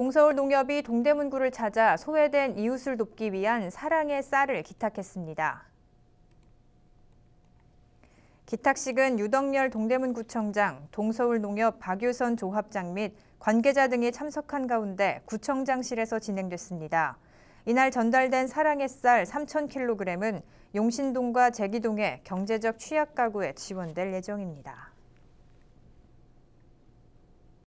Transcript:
동서울 농협이 동대문구를 찾아 소외된 이웃을 돕기 위한 사랑의 쌀을 기탁했습니다. 기탁식은 유덕열 동대문구청장, 동서울농협 박유선 조합장 및 관계자 등이 참석한 가운데 구청장실에서 진행됐습니다. 이날 전달된 사랑의 쌀 3,000kg은 용신동과 제기동의 경제적 취약 가구에 지원될 예정입니다.